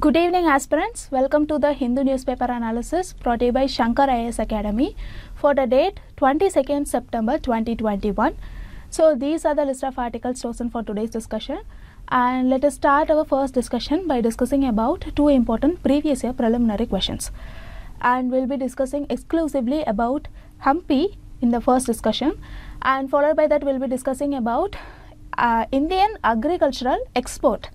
Good evening aspirants. Welcome to the Hindu newspaper analysis brought to you by Shankar IAS Academy for the date 22nd September 2021. So these are the list of articles chosen for today's discussion and let us start our first discussion by discussing about two important previous year preliminary questions and we'll be discussing exclusively about Hampi in the first discussion and followed by that we'll be discussing about uh, Indian agricultural export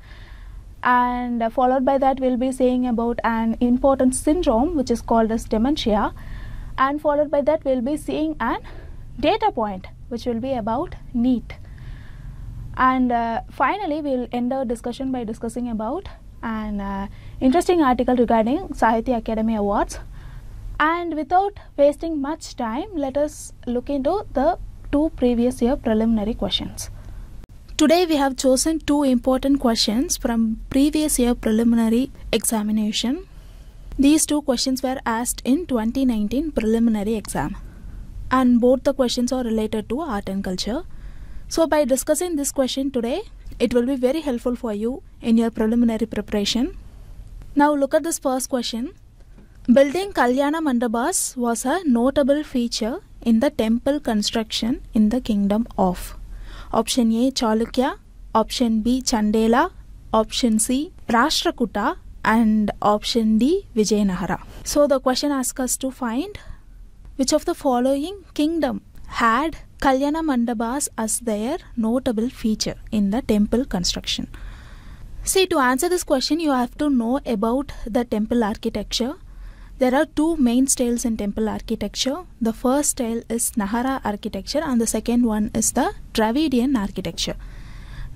and uh, followed by that we'll be saying about an important syndrome which is called as dementia and followed by that we'll be seeing an data point which will be about NEAT and uh, finally we'll end our discussion by discussing about an uh, interesting article regarding Sahitya Academy Awards and without wasting much time let us look into the two previous year preliminary questions. Today we have chosen two important questions from previous year preliminary examination. These two questions were asked in 2019 preliminary exam and both the questions are related to art and culture. So by discussing this question today, it will be very helpful for you in your preliminary preparation. Now look at this first question. Building Kalyana Mandabas was a notable feature in the temple construction in the kingdom of. Option A Chalukya, Option B Chandela, Option C Rashtrakuta and Option D Vijayanagara. So the question asks us to find which of the following kingdom had Kalyana Mandabas as their notable feature in the temple construction. See, to answer this question, you have to know about the temple architecture there are two main styles in temple architecture. The first style is Nahara architecture and the second one is the Dravidian architecture.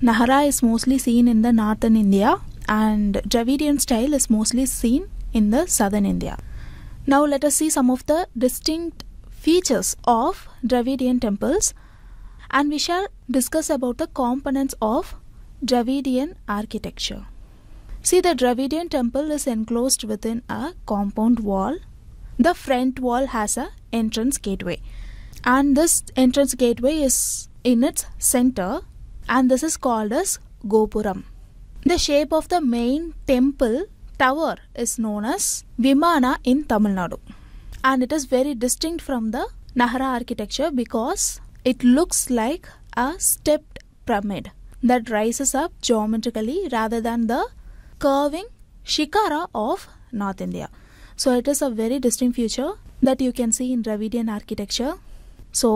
Nahara is mostly seen in the northern India and Dravidian style is mostly seen in the southern India. Now let us see some of the distinct features of Dravidian temples and we shall discuss about the components of Dravidian architecture. See, the Dravidian temple is enclosed within a compound wall. The front wall has a entrance gateway, and this entrance gateway is in its center, and this is called as Gopuram. The shape of the main temple tower is known as Vimana in Tamil Nadu, and it is very distinct from the Nahara architecture because it looks like a stepped pyramid that rises up geometrically rather than the curving shikara of North India. So it is a very distinct feature that you can see in Dravidian architecture. So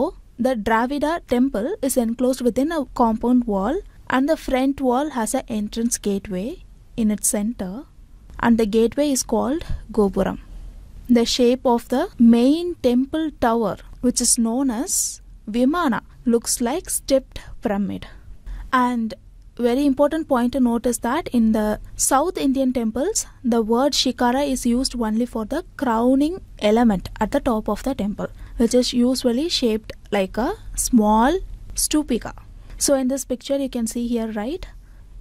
the Dravida temple is enclosed within a compound wall and the front wall has an entrance gateway in its center and the gateway is called Gopuram. The shape of the main temple tower which is known as Vimana looks like stepped pyramid and very important point to note is that in the South Indian temples, the word shikara is used only for the crowning element at the top of the temple, which is usually shaped like a small stupika. So in this picture, you can see here, right?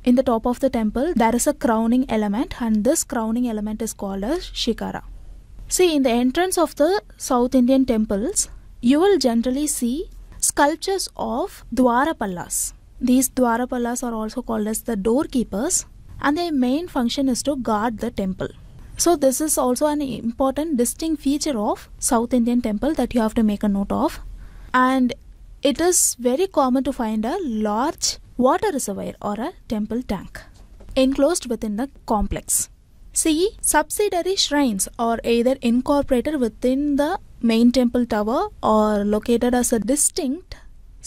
In the top of the temple, there is a crowning element and this crowning element is called as shikara. See, in the entrance of the South Indian temples, you will generally see sculptures of Dwarapallas. These Dwarapalas are also called as the doorkeepers and their main function is to guard the temple. So this is also an important distinct feature of South Indian temple that you have to make a note of. And it is very common to find a large water reservoir or a temple tank enclosed within the complex. See, subsidiary shrines are either incorporated within the main temple tower or located as a distinct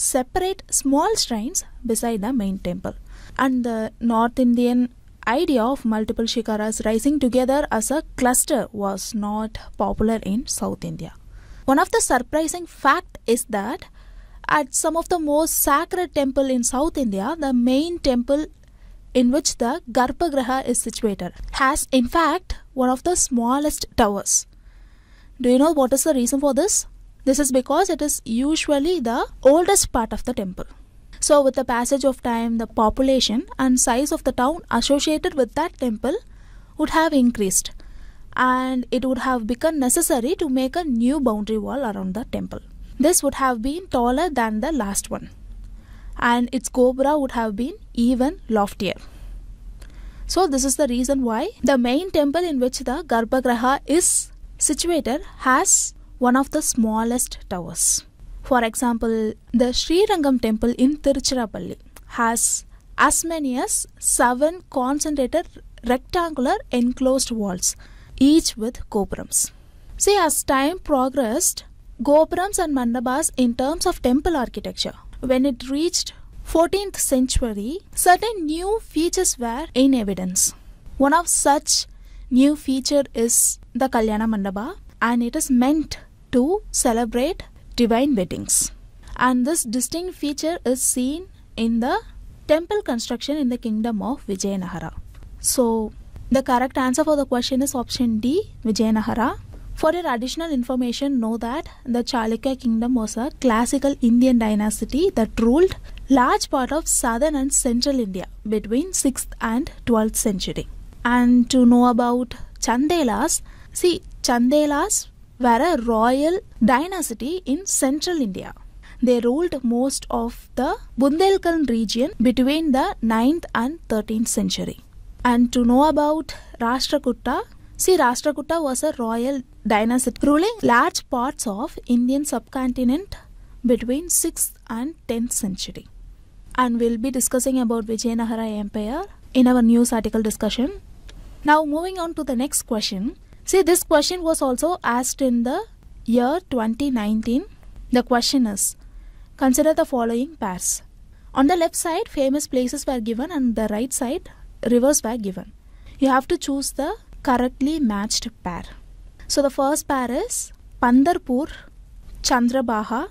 separate small shrines beside the main temple. And the North Indian idea of multiple shikaras rising together as a cluster was not popular in South India. One of the surprising fact is that at some of the most sacred temple in South India, the main temple in which the Garbhagriha is situated has in fact one of the smallest towers. Do you know what is the reason for this? This is because it is usually the oldest part of the temple. So, with the passage of time, the population and size of the town associated with that temple would have increased, and it would have become necessary to make a new boundary wall around the temple. This would have been taller than the last one, and its cobra would have been even loftier. So, this is the reason why the main temple in which the Garbhagriha is situated has one of the smallest towers. For example, the Sri Rangam temple in Tiruchirappalli has as many as seven concentrated rectangular enclosed walls, each with gopurams. See, as time progressed, gopurams and mandabas in terms of temple architecture. When it reached 14th century, certain new features were in evidence. One of such new feature is the Kalyana Mandapa and it is meant to celebrate divine weddings. And this distinct feature is seen in the temple construction in the kingdom of Vijayanagara. So, the correct answer for the question is option D, Vijayanagara. For your additional information, know that the Chalukya kingdom was a classical Indian dynasty that ruled large part of southern and central India between 6th and 12th century. And to know about Chandelas, see Chandelas were a royal dynasty in central India. They ruled most of the Bundelkhand region between the 9th and 13th century. And to know about Rashtrakuta, see Rashtrakuta was a royal dynasty ruling large parts of Indian subcontinent between 6th and 10th century. And we'll be discussing about Vijayanagara Empire in our news article discussion. Now moving on to the next question. See, this question was also asked in the year 2019. The question is Consider the following pairs. On the left side, famous places were given, and the right side, rivers were given. You have to choose the correctly matched pair. So the first pair is Pandarpur, Chandrabaha.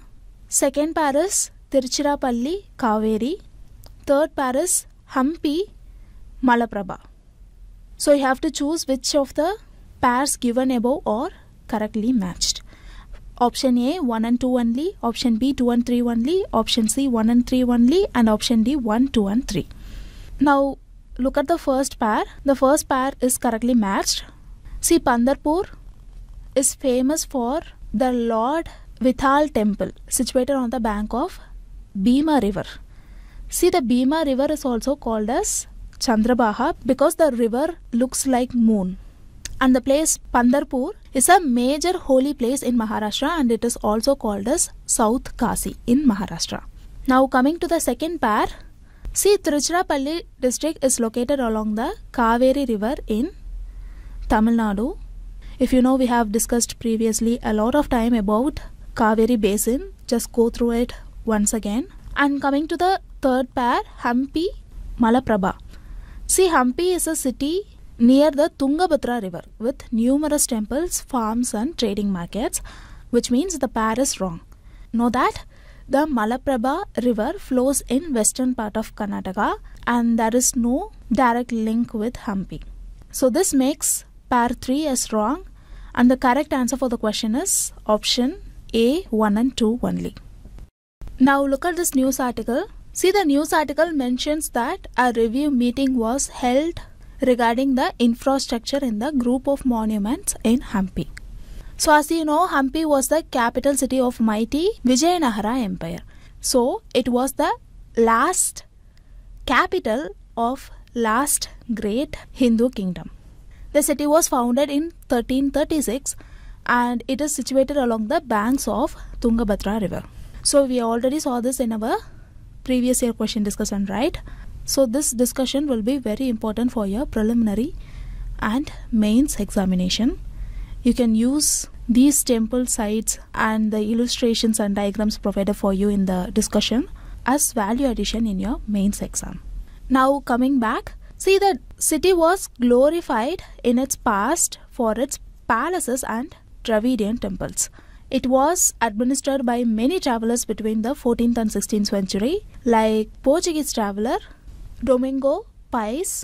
Second pair is Tiruchirappalli, Kaveri. Third pair is Hampi, Malaprabha. So you have to choose which of the pairs given above are correctly matched. Option A 1 and 2 only, option B 2 and 3 only, option C 1 and 3 only, and option D 1, 2 and 3. Now look at the first pair. The first pair is correctly matched. See, Pandarpur is famous for the Lord Vithal temple situated on the bank of Bhima river. See, the Bhima river is also called as Chandrabaha because the river looks like moon. And the place Pandarpur is a major holy place in Maharashtra and it is also called as South Kasi in Maharashtra. Now coming to the second pair, see Tiruchirappalli district is located along the Kaveri river in Tamil Nadu. If you know we have discussed previously a lot of time about Kaveri basin, just go through it once again. And coming to the third pair, Hampi Malaprabha. See Hampi is a city near the Tungabhadra river with numerous temples, farms, and trading markets, which means the pair is wrong. Know that the Malaprabha river flows in western part of Karnataka and there is no direct link with Hampi. So this makes pair 3 as wrong and the correct answer for the question is option A 1 and 2 only. Now look at this news article. See the news article mentions that a review meeting was held regarding the infrastructure in the group of monuments in Hampi. So, as you know, Hampi was the capital city of mighty Vijayanagara Empire. So, it was the last capital of last great Hindu kingdom. The city was founded in 1336 and it is situated along the banks of Tungabhadra river. So, we already saw this in our previous year question discussion, right? So, this discussion will be very important for your preliminary and mains examination. You can use these temple sites and the illustrations and diagrams provided for you in the discussion as value addition in your mains exam. Now, coming back, see the city was glorified in its past for its palaces and Dravidian temples. It was administered by many travelers between the 14th and 16th century, like Portuguese traveler Domingo Pais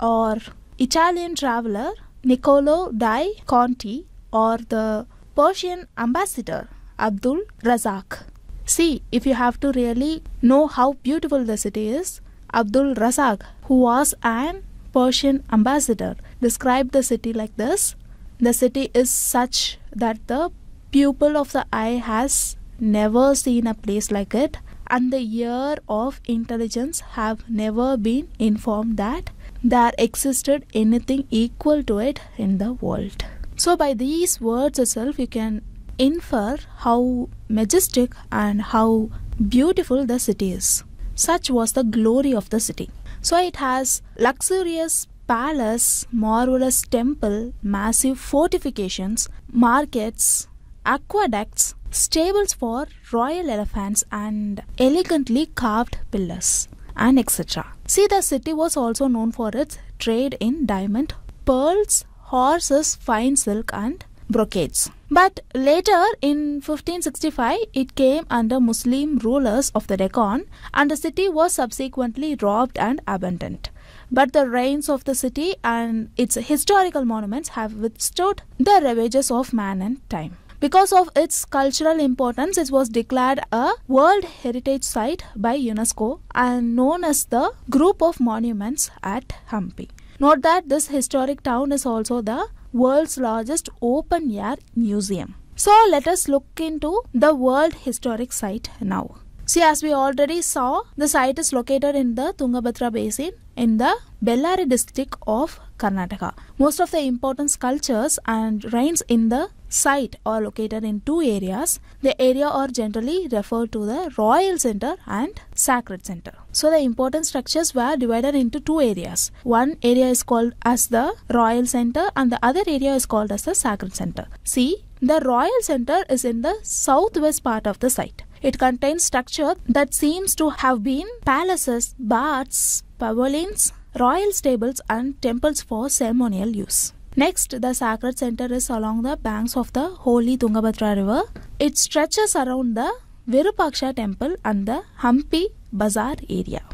or Italian traveler Niccolo di Conti or the Persian ambassador Abdul Razak. See, if you have to really know how beautiful the city is, Abdul Razak, who was an Persian ambassador, described the city like this The city is such that the pupil of the eye has never seen a place like it and the ear of intelligence have never been informed that there existed anything equal to it in the world. So, by these words itself, you can infer how majestic and how beautiful the city is. Such was the glory of the city. So, it has luxurious palace, marvelous temple, massive fortifications, markets, aqueducts, stables for royal elephants and elegantly carved pillars and etc. See, the city was also known for its trade in diamond, pearls, horses, fine silk, and brocades. But later in 1565, it came under Muslim rulers of the Deccan, and the city was subsequently robbed and abandoned. But the ruins of the city and its historical monuments have withstood the ravages of man and time. Because of its cultural importance, it was declared a World Heritage Site by UNESCO and known as the Group of Monuments at Hampi. Note that this historic town is also the world's largest open air museum. So let us look into the World Historic Site now. See, as we already saw, the site is located in the Tungabhadra Basin in the Bellary district of Karnataka. Most of the important sculptures and ruins in the site are located in two areas. The area are generally referred to the royal center and sacred center. So the important structures were divided into two areas. One area is called as the royal center and the other area is called as the sacred center. See, the royal center is in the southwest part of the site. It contains structure that seems to have been palaces, baths, pavilions, royal stables and temples for ceremonial use. Next, the sacred center is along the banks of the holy Tungabhadra river. It stretches around the Virupaksha temple and the Hampi Bazaar area.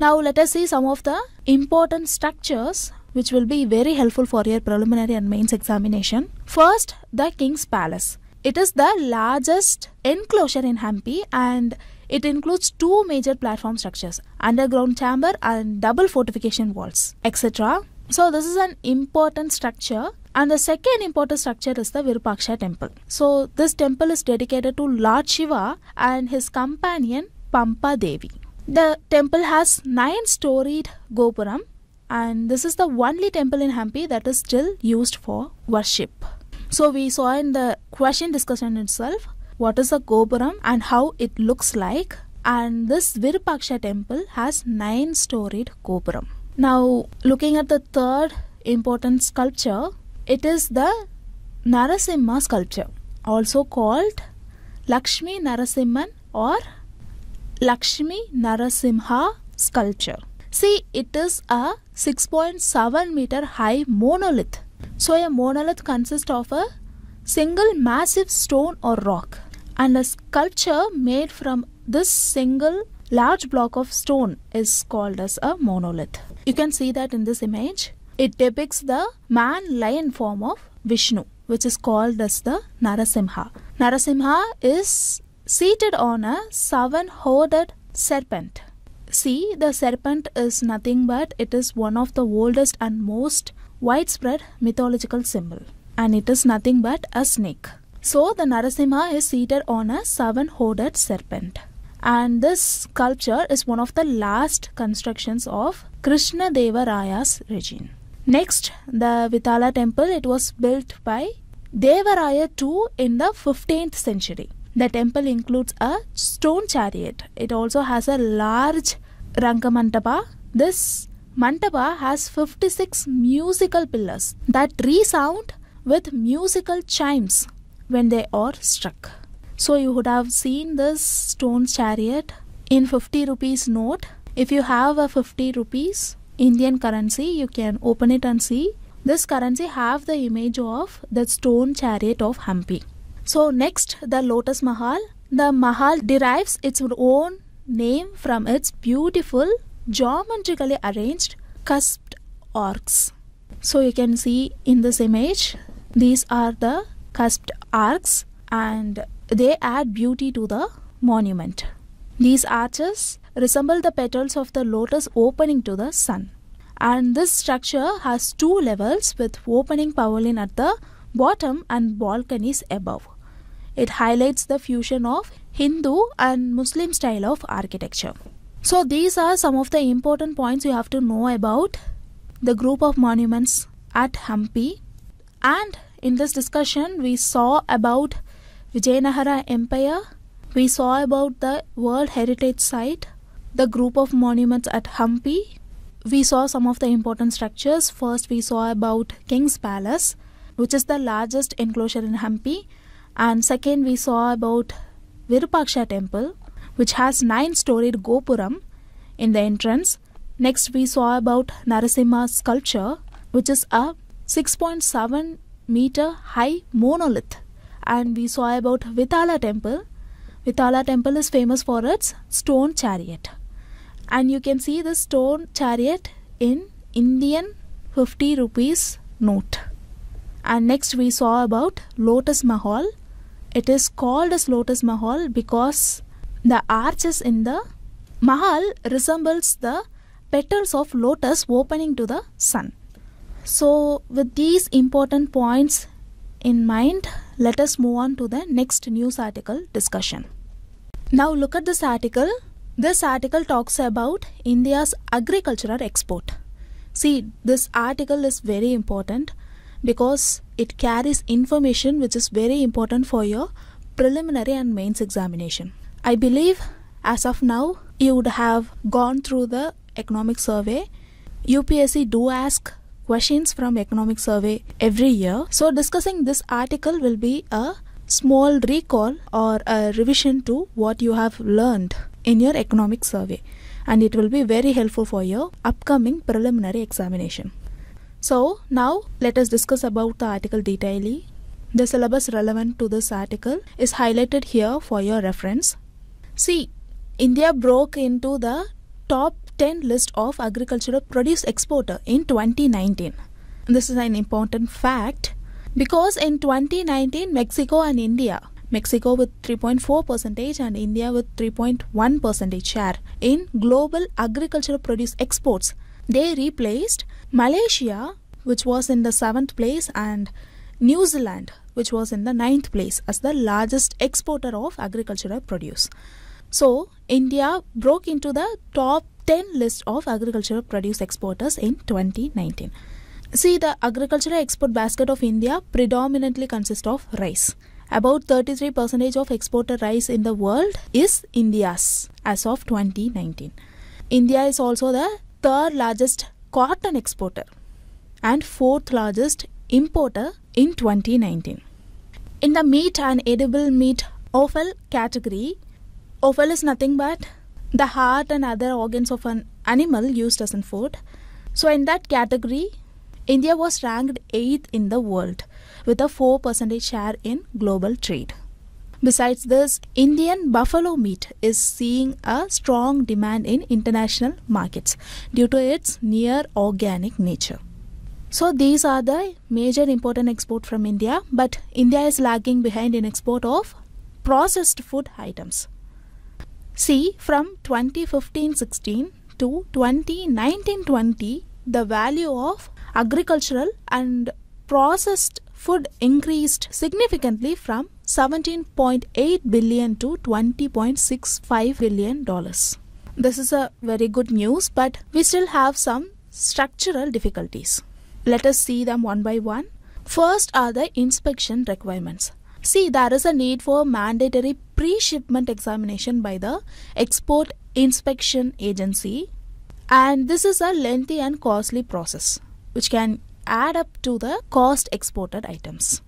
Now let us see some of the important structures which will be very helpful for your preliminary and mains examination. First, the King's Palace. It is the largest enclosure in Hampi and it includes two major platform structures, underground chamber and double fortification walls, etc. So this is an important structure and the second important structure is the Virupaksha temple. So this temple is dedicated to Lord Shiva and his companion Pampa Devi. The temple has nine storied gopuram and this is the only temple in Hampi that is still used for worship. So we saw in the question discussion itself what is a gopuram and how it looks like and this Virupaksha temple has nine storied gopuram. Now, looking at the third important sculpture, it is the Narasimha sculpture, also called Lakshmi Narasimhan or Lakshmi Narasimha sculpture. See, it is a 6.7 meter high monolith. So, a monolith consists of a single massive stone or rock, and a sculpture made from this single large block of stone is called as a monolith. You can see that in this image. It depicts the man-lion form of Vishnu, which is called as the Narasimha. Narasimha is seated on a 7 hoarded serpent. See, the serpent is nothing but it is one of the oldest and most widespread mythological symbol. And it is nothing but a snake. So, the Narasimha is seated on a 7 hoarded serpent and this sculpture is one of the last constructions of Krishna Deva Raya's regime. Next, the Vitala temple, it was built by Devaraya II in the 15th century. The temple includes a stone chariot. It also has a large Rangamantapa. This Mantapa has 56 musical pillars that resound with musical chimes when they are struck. So you would have seen this stone chariot in 50 rupees note. If you have a 50 rupees Indian currency, you can open it and see. This currency have the image of the stone chariot of Hampi. So next, the Lotus Mahal. The Mahal derives its own name from its beautiful geometrically arranged cusped arcs. So you can see in this image, these are the cusped arcs and they add beauty to the monument. These arches resemble the petals of the lotus opening to the sun. And this structure has two levels with opening pavilion at the bottom and balconies above. It highlights the fusion of Hindu and Muslim style of architecture. So these are some of the important points you have to know about the group of monuments at Hampi. And in this discussion, we saw about Vijayanagara Empire, we saw about the World Heritage Site, the group of monuments at Hampi. We saw some of the important structures. First, we saw about King's Palace, which is the largest enclosure in Hampi. And second, we saw about Virupaksha Temple, which has nine-storied gopuram in the entrance. Next, we saw about Narasimha sculpture, which is a 6.7 meter high monolith and we saw about Vitala temple. Vitala temple is famous for its stone chariot. And you can see the stone chariot in Indian 50 rupees note. And next we saw about Lotus Mahal. It is called as Lotus Mahal because the arches in the Mahal resembles the petals of lotus opening to the sun. So with these important points in mind, let us move on to the next news article discussion. Now look at this article. This article talks about India's agricultural export. See, this article is very important because it carries information which is very important for your preliminary and mains examination. I believe as of now you would have gone through the economic survey. UPSC do ask questions from economic survey every year. So discussing this article will be a small recall or a revision to what you have learned in your economic survey and it will be very helpful for your upcoming preliminary examination. So now let us discuss about the article detailly. The syllabus relevant to this article is highlighted here for your reference. See, India broke into the top 10 list of agricultural produce exporter in 2019. This is an important fact because in 2019 Mexico and India Mexico with 3.4 percentage and India with 3.1 percentage share in global agricultural produce exports. They replaced Malaysia, which was in the seventh place, and New Zealand, which was in the ninth place, as the largest exporter of agricultural produce. So, India broke into the top 10 list of agricultural produce exporters in 2019. See, the agricultural export basket of India predominantly consists of rice. About 33% of exported rice in the world is India's as of 2019. India is also the third largest cotton exporter and fourth largest importer in 2019. In the meat and edible meat offal category, offal is nothing but the heart and other organs of an animal used as food. So, in that category, India was ranked 8th in the world with a 4% share in global trade. Besides this, Indian buffalo meat is seeing a strong demand in international markets due to its near organic nature. So these are the major important export from India, but India is lagging behind in export of processed food items. See from 2015-16 to 2019-20 the value of agricultural and processed food increased significantly from 17.8 billion to 20.65 billion dollars. This is a very good news but we still have some structural difficulties. Let us see them one by one. First are the inspection requirements. See, there is a need for mandatory pre-shipment examination by the Export Inspection Agency and this is a lengthy and costly process which can add up to the cost exported items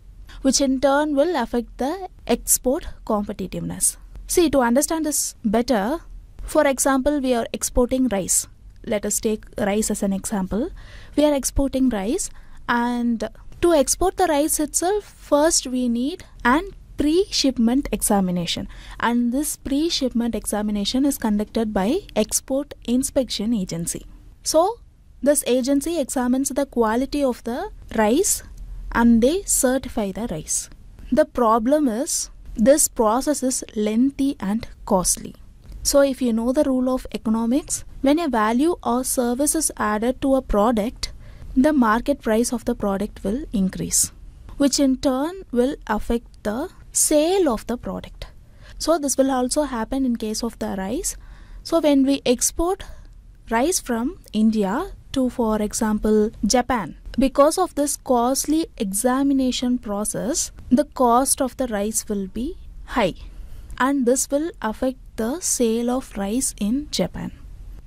which in turn will affect the export competitiveness. See to understand this better for example we are exporting rice. Let us take rice as an example. We are exporting rice and to export the rice itself first we need an pre-shipment examination and this pre-shipment examination is conducted by export inspection agency so this agency examines the quality of the rice and they certify the rice the problem is this process is lengthy and costly so if you know the rule of economics when a value or service is added to a product the market price of the product will increase which in turn will affect the sale of the product. So this will also happen in case of the rice. So when we export rice from India to for example Japan, because of this costly examination process, the cost of the rice will be high and this will affect the sale of rice in Japan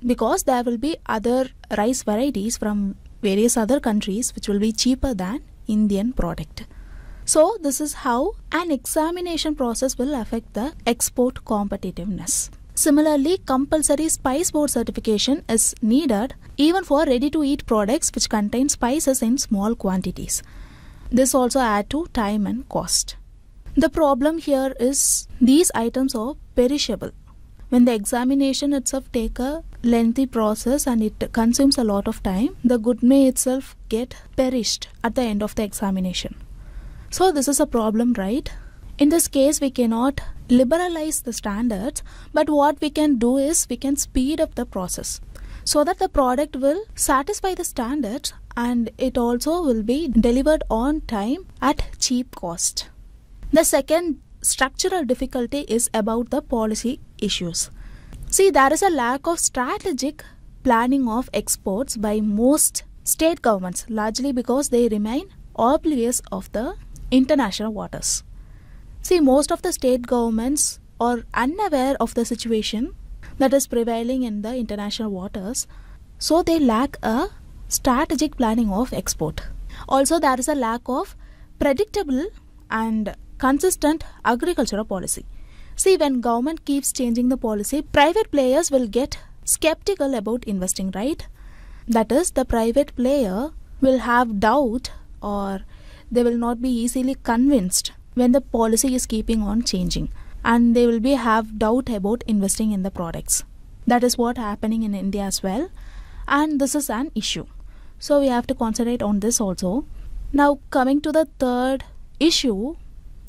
because there will be other rice varieties from various other countries which will be cheaper than Indian product. So this is how an examination process will affect the export competitiveness. Similarly, compulsory spice board certification is needed even for ready-to-eat products which contain spices in small quantities. This also add to time and cost. The problem here is these items are perishable. When the examination itself take a lengthy process and it consumes a lot of time, the good may itself get perished at the end of the examination. So this is a problem, right? In this case, we cannot liberalize the standards, but what we can do is we can speed up the process so that the product will satisfy the standards and it also will be delivered on time at cheap cost. The second structural difficulty is about the policy issues. See, there is a lack of strategic planning of exports by most state governments, largely because they remain oblivious of the international waters. See, most of the state governments are unaware of the situation that is prevailing in the international waters, so they lack a strategic planning of export. Also, there is a lack of predictable and consistent agricultural policy. See, when government keeps changing the policy, private players will get skeptical about investing, right? That is, the private player will have doubt or they will not be easily convinced when the policy is keeping on changing and they will be have doubt about investing in the products that is what happening in india as well and this is an issue so we have to concentrate on this also now coming to the third issue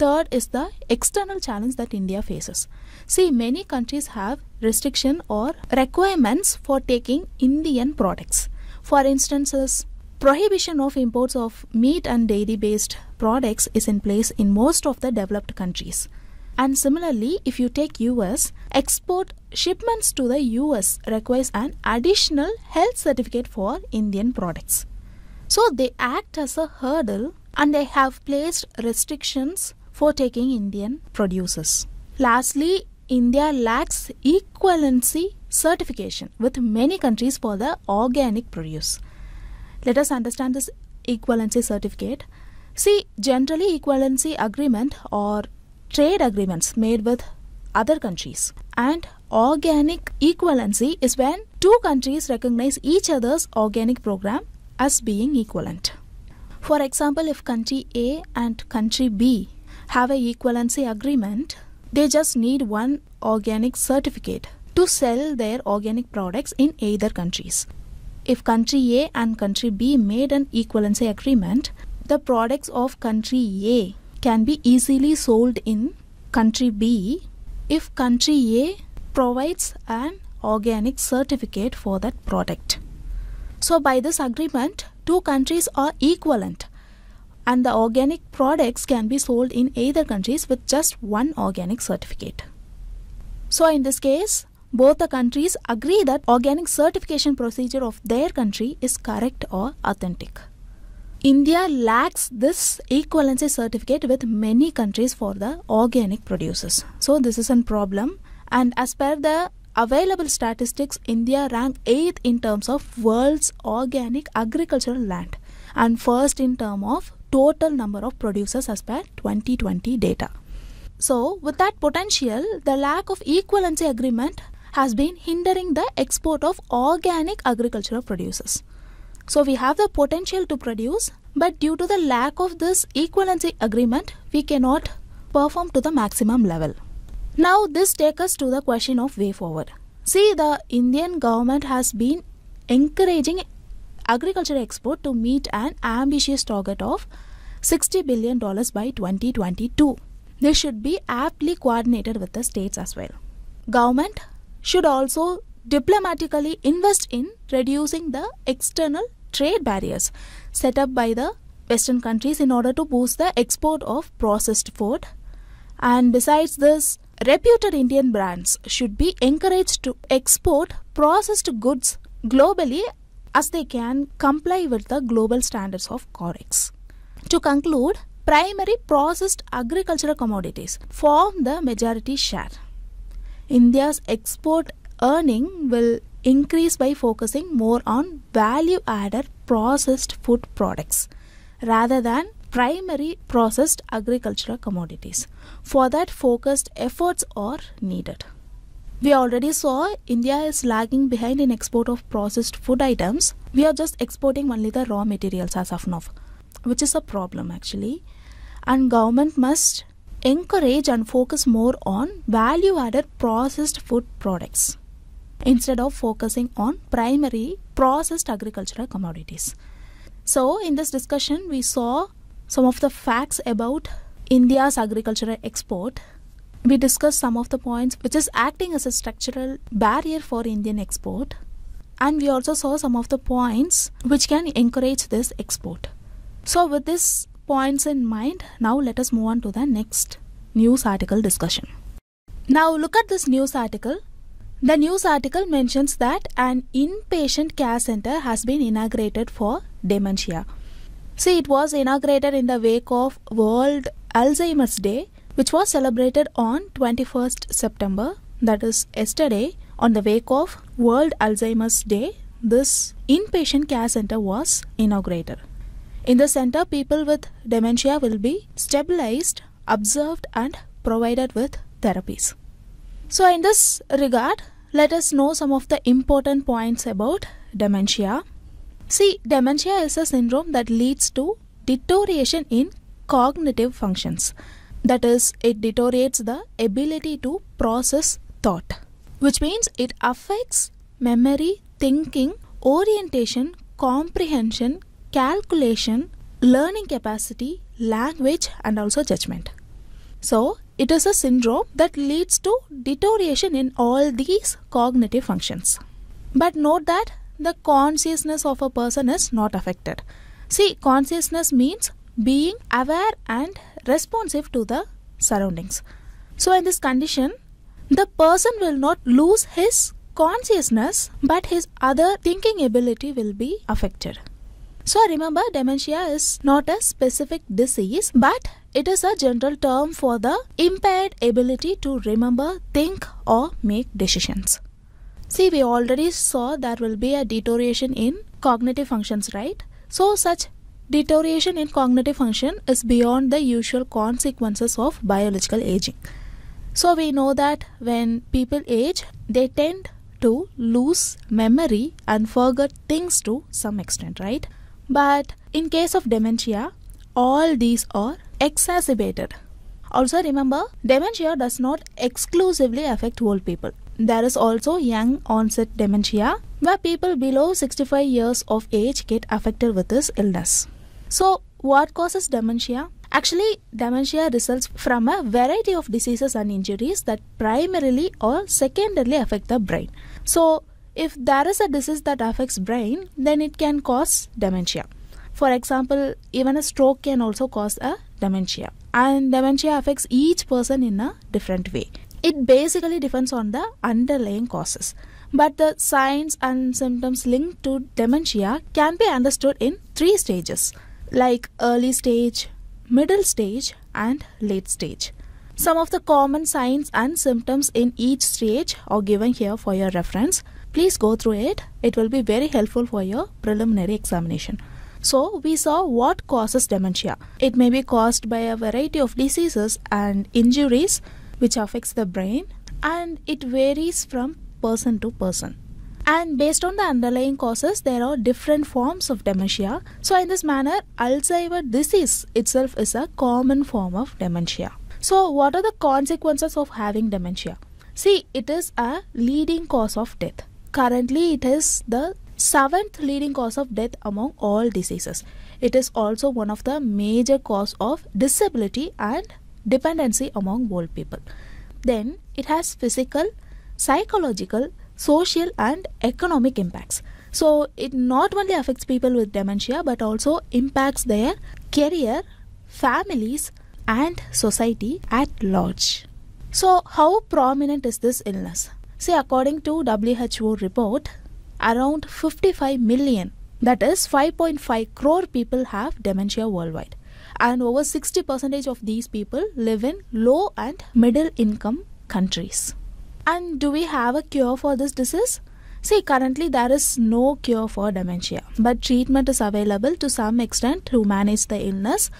third is the external challenge that india faces see many countries have restriction or requirements for taking indian products for instances Prohibition of imports of meat and dairy based products is in place in most of the developed countries. And similarly, if you take US, export shipments to the US requires an additional health certificate for Indian products. So they act as a hurdle and they have placed restrictions for taking Indian producers. Lastly, India lacks equivalency certification with many countries for the organic produce. Let us understand this equivalency certificate. See, generally equivalency agreement or trade agreements made with other countries and organic equivalency is when two countries recognize each other's organic program as being equivalent. For example, if country A and country B have a equivalency agreement, they just need one organic certificate to sell their organic products in either countries. If country A and country B made an equivalency agreement, the products of country A can be easily sold in country B if country A provides an organic certificate for that product. So by this agreement, two countries are equivalent and the organic products can be sold in either countries with just one organic certificate. So in this case, both the countries agree that organic certification procedure of their country is correct or authentic. India lacks this equivalency certificate with many countries for the organic producers. So this is a problem and as per the available statistics India ranked 8th in terms of world's organic agricultural land and first in term of total number of producers as per 2020 data. So, with that potential, the lack of equivalency agreement has been hindering the export of organic agricultural produces. So we have the potential to produce, but due to the lack of this equivalency agreement, we cannot perform to the maximum level. Now this takes us to the question of way forward. See, the Indian government has been encouraging agriculture export to meet an ambitious target of $60 billion by 2022. This should be aptly coordinated with the states as well. Government should also diplomatically invest in reducing the external trade barriers set up by the Western countries in order to boost the export of processed food. And besides this, reputed Indian brands should be encouraged to export processed goods globally as they can comply with the global standards of Corex. To conclude, primary processed agricultural commodities form the majority share. India's export earning will increase by focusing more on value added processed food products rather than primary processed agricultural commodities. For that, focused efforts are needed. We already saw India is lagging behind in export of processed food items. We are just exporting only the raw materials as of now, which is a problem actually. And government must encourage and focus more on value added processed food products instead of focusing on primary processed agricultural commodities. So, in this discussion, we saw some of the facts about India's agricultural export. We discussed some of the points which is acting as a structural barrier for Indian export. And we also saw some of the points which can encourage this export. So, with this points in mind, now let us move on to the next news article discussion. Now look at this news article. The news article mentions that an inpatient care center has been inaugurated for dementia. See, it was inaugurated in the wake of World Alzheimer's Day, which was celebrated on 21st September, that is yesterday, on the wake of World Alzheimer's Day. This inpatient care center was inaugurated. In the center, people with dementia will be stabilized, observed, and provided with therapies. So, in this regard, let us know some of the important points about dementia. See, dementia is a syndrome that leads to deterioration in cognitive functions. That is, it deteriorates the ability to process thought, which means it affects memory, thinking, orientation, comprehension, calculation, learning capacity, language, and also judgment. So, it is a syndrome that leads to deterioration in all these cognitive functions. But note that the consciousness of a person is not affected. See, consciousness means being aware and responsive to the surroundings. So, in this condition, the person will not lose his consciousness, but his other thinking ability will be affected. So remember dementia is not a specific disease but it is a general term for the impaired ability to remember, think or make decisions. See we already saw there will be a deterioration in cognitive functions right? So such deterioration in cognitive function is beyond the usual consequences of biological aging. So we know that when people age they tend to lose memory and forget things to some extent right? But in case of dementia, all these are exacerbated. Also remember, dementia does not exclusively affect old people. There is also young onset dementia where people below 65 years of age get affected with this illness. So, what causes dementia? Actually, dementia results from a variety of diseases and injuries that primarily or secondarily affect the brain. So, if there is a disease that affects brain, then it can cause dementia. For example, even a stroke can also cause a dementia. And dementia affects each person in a different way. It basically depends on the underlying causes. But the signs and symptoms linked to dementia can be understood in three stages like early stage, middle stage, and late stage. Some of the common signs and symptoms in each stage are given here for your reference please go through it it will be very helpful for your preliminary examination so we saw what causes dementia it may be caused by a variety of diseases and injuries which affects the brain and it varies from person to person and based on the underlying causes there are different forms of dementia so in this manner alzheimer disease itself is a common form of dementia so what are the consequences of having dementia see it is a leading cause of death Currently, it is the seventh leading cause of death among all diseases. It is also one of the major cause of disability and dependency among old people. Then it has physical, psychological, social and economic impacts. So it not only affects people with dementia but also impacts their career, families and society at large. So how prominent is this illness? See, according to WHO report, around 55 million, that is 5.5 crore people have dementia worldwide. And over 60% of these people live in low and middle income countries. And do we have a cure for this disease? See, currently there is no cure for dementia, but treatment is available to some extent to manage the illness.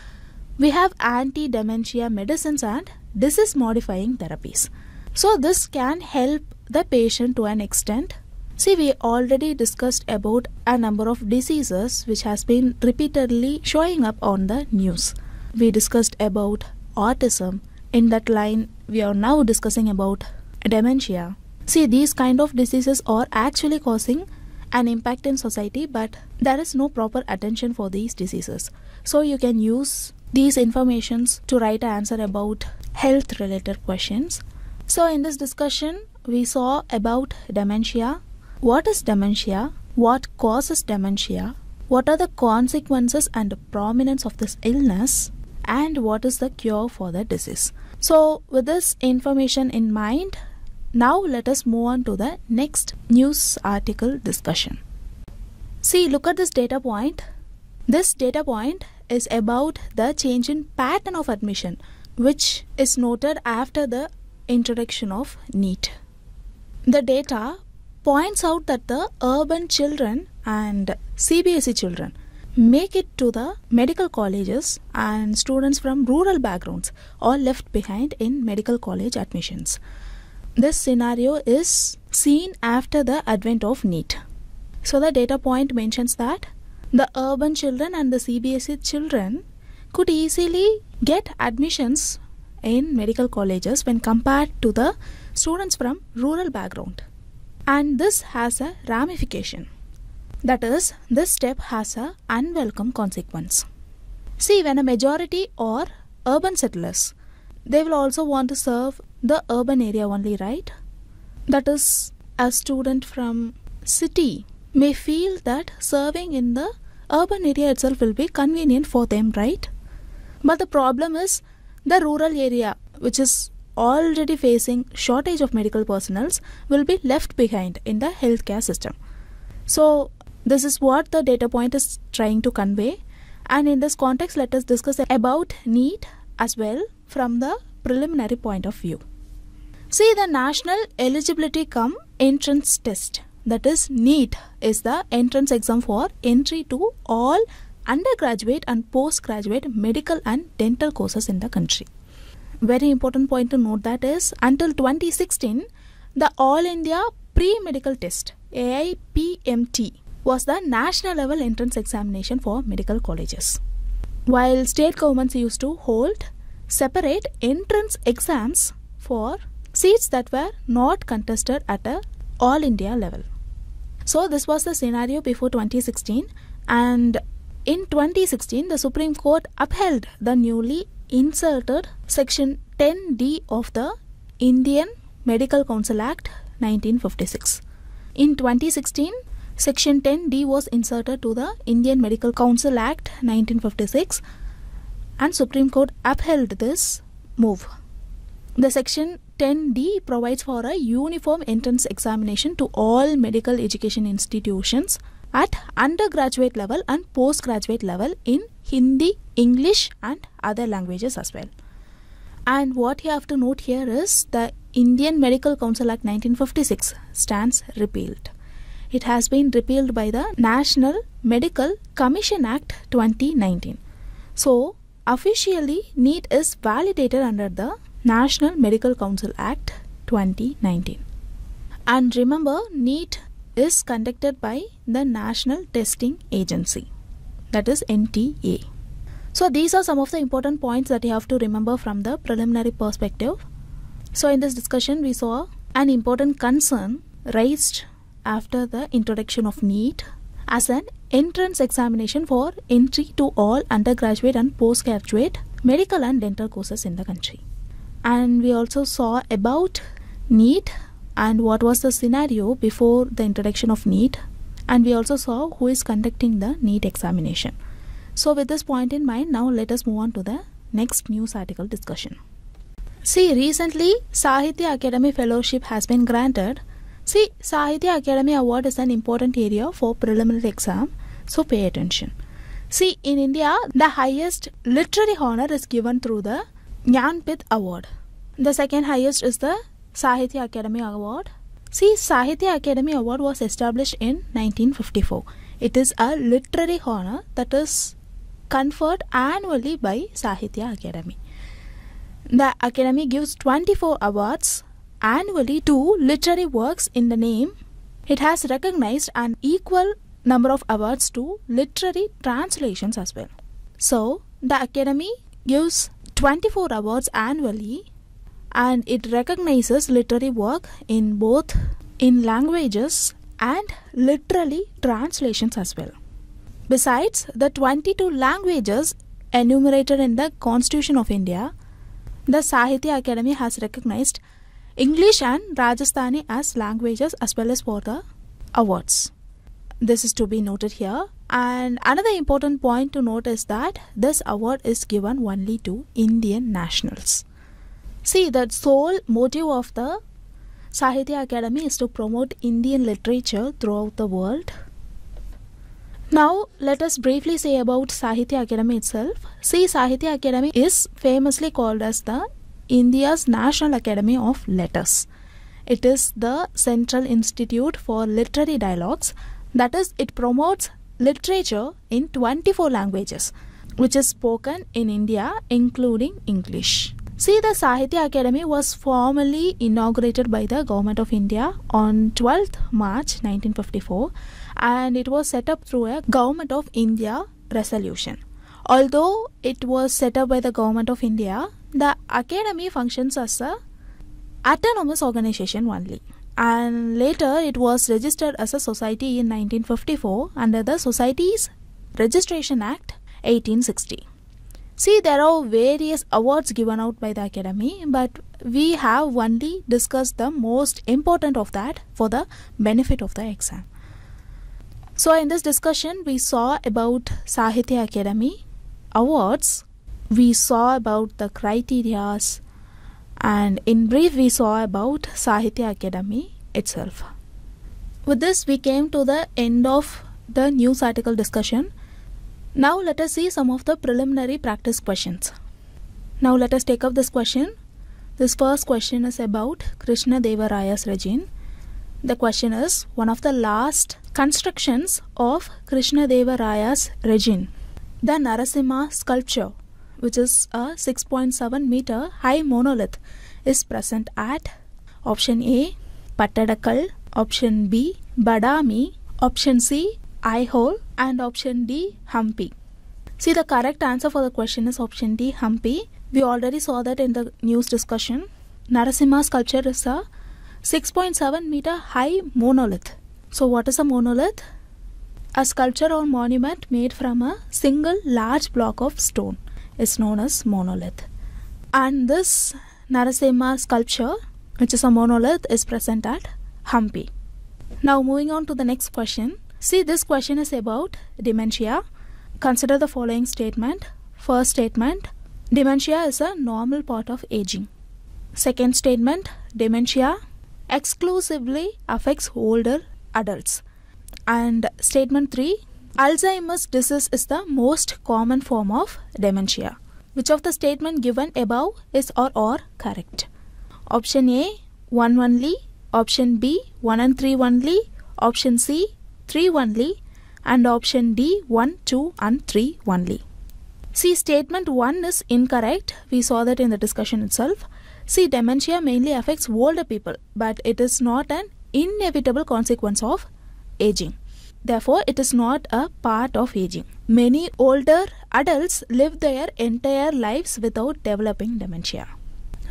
We have anti dementia medicines and disease modifying therapies. So, this can help the patient to an extent. See, we already discussed about a number of diseases which has been repeatedly showing up on the news. We discussed about autism. In that line, we are now discussing about dementia. See, these kind of diseases are actually causing an impact in society, but there is no proper attention for these diseases. So you can use these informations to write an answer about health related questions. So in this discussion, we saw about dementia. What is dementia? What causes dementia? What are the consequences and the prominence of this illness? And what is the cure for the disease? So, with this information in mind, now let us move on to the next news article discussion. See, look at this data point. This data point is about the change in pattern of admission, which is noted after the introduction of NEET. The data points out that the urban children and CBSE children make it to the medical colleges and students from rural backgrounds are left behind in medical college admissions. This scenario is seen after the advent of NEET. So the data point mentions that the urban children and the CBSE children could easily get admissions in medical colleges when compared to the students from rural background. And this has a ramification. That is, this step has a unwelcome consequence. See, when a majority or urban settlers, they will also want to serve the urban area only, right? That is, a student from city may feel that serving in the urban area itself will be convenient for them, right? But the problem is the rural area, which is already facing shortage of medical personnels will be left behind in the healthcare system. So this is what the data point is trying to convey and in this context let us discuss about need as well from the preliminary point of view. See the National Eligibility Come Entrance Test that is NEET is the entrance exam for entry to all undergraduate and postgraduate medical and dental courses in the country very important point to note that is until 2016 the all india pre-medical test aipmt was the national level entrance examination for medical colleges while state governments used to hold separate entrance exams for seats that were not contested at a all india level so this was the scenario before 2016 and in 2016 the supreme court upheld the newly inserted Section 10D of the Indian Medical Council Act 1956. In 2016, Section 10D was inserted to the Indian Medical Council Act 1956 and Supreme Court upheld this move. The Section 10D provides for a uniform entrance examination to all medical education institutions at undergraduate level and postgraduate level in Hindi, English, and other languages as well. And what you have to note here is the Indian Medical Council Act 1956 stands repealed. It has been repealed by the National Medical Commission Act 2019. So, officially, NEET is validated under the National Medical Council Act 2019. And remember, NEET is conducted by the National Testing Agency that is NTA. So these are some of the important points that you have to remember from the preliminary perspective. So in this discussion we saw an important concern raised after the introduction of NEET as an entrance examination for entry to all undergraduate and postgraduate medical and dental courses in the country. And we also saw about NEET and what was the scenario before the introduction of NEET and we also saw who is conducting the NEET examination. So with this point in mind, now let us move on to the next news article discussion. See, recently Sahitya Academy Fellowship has been granted. See, Sahitya Academy Award is an important area for preliminary exam, so pay attention. See, in India, the highest literary honor is given through the Jnanpith Award. The second highest is the Sahitya Academy Award See, Sahitya Academy Award was established in 1954. It is a literary honor that is conferred annually by Sahitya Academy. The Academy gives 24 awards annually to literary works in the name. It has recognized an equal number of awards to literary translations as well. So, the Academy gives 24 awards annually and it recognizes literary work in both in languages and literally translations as well. Besides the 22 languages enumerated in the Constitution of India, the Sahitya Academy has recognized English and Rajasthani as languages as well as for the awards. This is to be noted here. And another important point to note is that this award is given only to Indian nationals. See, the sole motive of the Sahitya Academy is to promote Indian literature throughout the world. Now, let us briefly say about Sahitya Academy itself. See, Sahitya Academy is famously called as the India's National Academy of Letters. It is the central institute for literary dialogues. That is, it promotes literature in 24 languages, which is spoken in India, including English. See, the Sahitya Academy was formally inaugurated by the Government of India on 12th March 1954 and it was set up through a Government of India resolution. Although it was set up by the Government of India, the Academy functions as a autonomous organization only and later it was registered as a society in 1954 under the Societies Registration Act 1860. See, there are various awards given out by the Academy, but we have only discussed the most important of that for the benefit of the exam. So, in this discussion, we saw about Sahitya Academy awards, we saw about the criterias, and in brief, we saw about Sahitya Academy itself. With this, we came to the end of the news article discussion. Now let us see some of the preliminary practice questions. Now let us take up this question. This first question is about Krishna Devaraya's regime. The question is one of the last constructions of Krishna Devaraya's regime. The Narasimha sculpture, which is a 6.7 meter high monolith, is present at option A, Patadakal, option B, Badami, option C, eye hole and option D humpy. See the correct answer for the question is option D humpy. We already saw that in the news discussion. Narasimha sculpture is a 6.7 meter high monolith. So what is a monolith? A sculpture or monument made from a single large block of stone is known as monolith. And this Narasimha sculpture, which is a monolith, is present at Hampi. Now moving on to the next question. See, this question is about dementia. Consider the following statement. First statement, dementia is a normal part of aging. Second statement, dementia exclusively affects older adults. And statement 3, Alzheimer's disease is the most common form of dementia. Which of the statement given above is or or correct? Option A, 1 only. Option B, 1 and 3 only. Option C, 3 only and option D 1, 2 and 3 only. See statement 1 is incorrect. We saw that in the discussion itself. See dementia mainly affects older people but it is not an inevitable consequence of aging. Therefore, it is not a part of aging. Many older adults live their entire lives without developing dementia.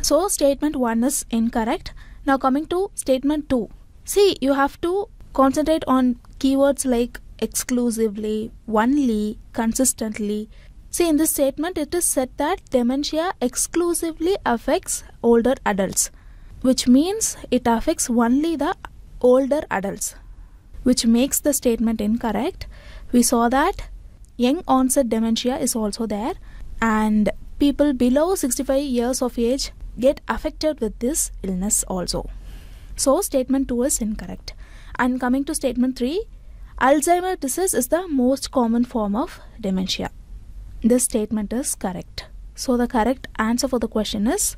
So, statement 1 is incorrect. Now, coming to statement 2. See, you have to Concentrate on keywords like exclusively, only, consistently. See, in this statement, it is said that dementia exclusively affects older adults, which means it affects only the older adults, which makes the statement incorrect. We saw that young onset dementia is also there, and people below 65 years of age get affected with this illness also. So, statement 2 is incorrect. And coming to statement 3, Alzheimer's disease is the most common form of dementia. This statement is correct. So the correct answer for the question is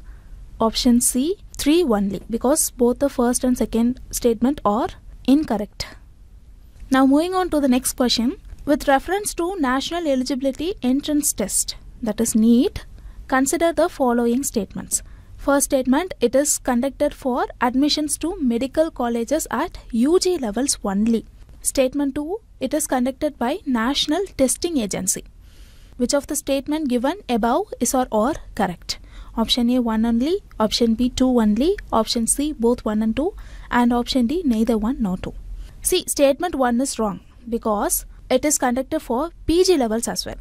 option C, 3 only because both the first and second statement are incorrect. Now moving on to the next question. With reference to National Eligibility Entrance Test, that is NEET, consider the following statements. First statement, it is conducted for admissions to medical colleges at UG levels only. Statement 2, it is conducted by National Testing Agency. Which of the statement given above is or or correct? Option A 1 only, option B 2 only, option C both 1 and 2 and option D neither 1 nor 2. See, statement 1 is wrong because it is conducted for PG levels as well.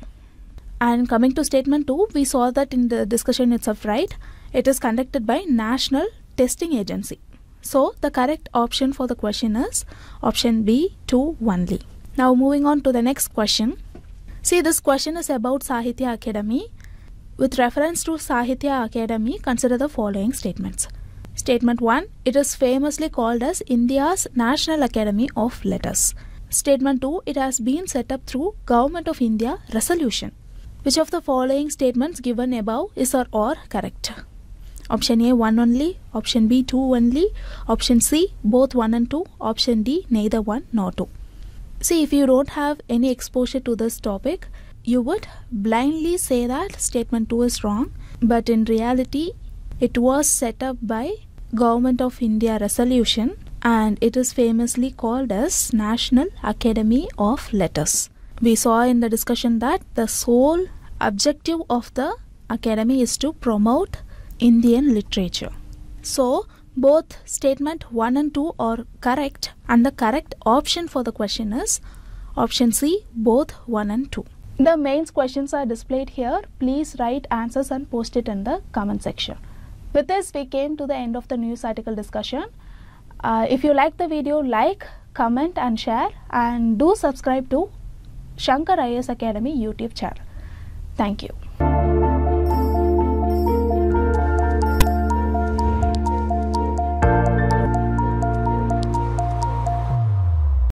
And coming to statement 2, we saw that in the discussion itself, right? It is conducted by National Testing Agency. So the correct option for the question is option B 2 only. Now moving on to the next question. See this question is about Sahitya Academy. With reference to Sahitya Academy, consider the following statements. Statement 1. It is famously called as India's National Academy of Letters. Statement 2. It has been set up through Government of India resolution. Which of the following statements given above is or, are correct? option A 1 only, option B 2 only, option C both 1 and 2, option D neither 1 nor 2. See if you don't have any exposure to this topic, you would blindly say that statement 2 is wrong, but in reality it was set up by Government of India resolution and it is famously called as National Academy of Letters. We saw in the discussion that the sole objective of the academy is to promote Indian literature. So, both statement 1 and 2 are correct and the correct option for the question is option C both 1 and 2. The mains questions are displayed here. Please write answers and post it in the comment section. With this we came to the end of the news article discussion. Uh, if you like the video like, comment and share and do subscribe to Shankar IS Academy YouTube channel. Thank you.